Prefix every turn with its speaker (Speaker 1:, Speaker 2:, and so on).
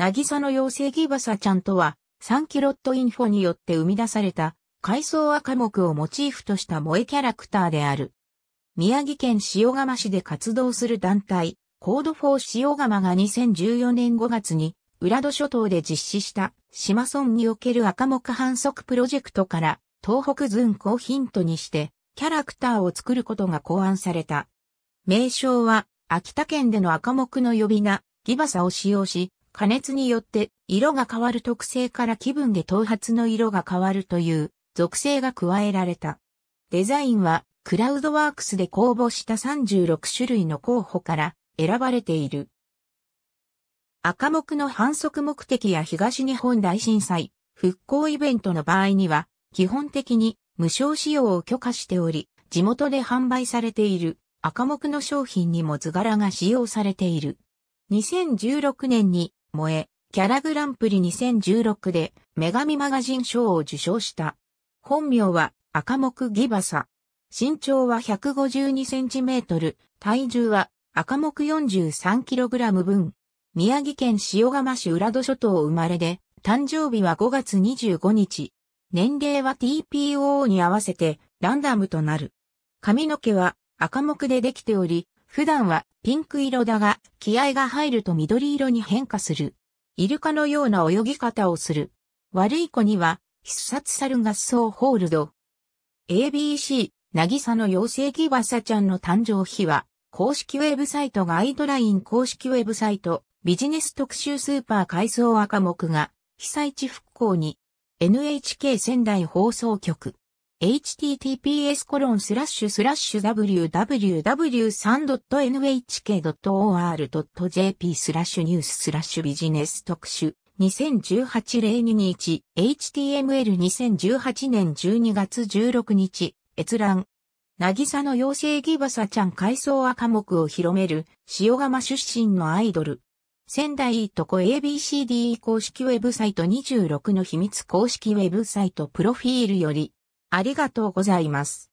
Speaker 1: 渚の妖精ギバサちゃんとは、サンキロットインフォによって生み出された、海藻赤木をモチーフとした萌えキャラクターである。宮城県塩釜市で活動する団体、コードフォー塩釜が2014年5月に、浦戸諸島で実施した、島村における赤木反則プロジェクトから、東北ずんこをヒントにして、キャラクターを作ることが考案された。名称は、秋田県での赤木の呼び名、ギバサを使用し、加熱によって色が変わる特性から気分で頭髪の色が変わるという属性が加えられた。デザインはクラウドワークスで公募した36種類の候補から選ばれている。赤目の反則目的や東日本大震災、復興イベントの場合には、基本的に無償使用を許可しており、地元で販売されている赤目の商品にも図柄が使用されている。2016年に萌え、キャラグランプリ2016で女神マガジン賞を受賞した。本名は赤木ギバサ。身長は152センチメートル、体重は赤木43キログラム分。宮城県塩釜市浦戸諸島生まれで、誕生日は5月25日。年齢は TPO に合わせてランダムとなる。髪の毛は赤木でできており、普段はピンク色だが、気合が入ると緑色に変化する。イルカのような泳ぎ方をする。悪い子には、必殺猿合奏ホールド。ABC、なぎさの妖精ギバサちゃんの誕生日は、公式ウェブサイトガイドライン公式ウェブサイト、ビジネス特集スーパー改装赤目が、被災地復興に、NHK 仙台放送局。https コロンスラッシュスラッシュ www.3.nhk.or.jp スラッシュニューススラッシュビジネス特集2018-0221 HTML2018 年12月16日閲覧なぎさの妖精ギバサちゃん回想赤目を広める塩釜出身のアイドル仙台いいとこ ABCD 公式ウェブサイト26の秘密公式ウェブサイトプロフィールよりありがとうございます。